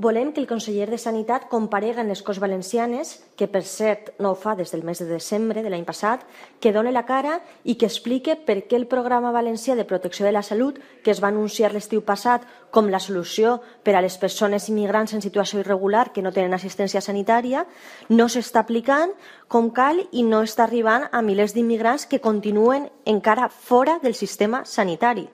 Volem que el conseller de Sanitat comparega en les Corts Valencianes, que per cert no ho fa des del mes de desembre de l'any passat, que done la cara i que explique per què el programa valencià de protecció de la salut, que es va anunciar l'estiu passat com la solució per a les persones immigrants en situació irregular que no tenen assistència sanitària, no s'està aplicant com cal i no està arribant a milers d'immigrants que continuen encara fora del sistema sanitari.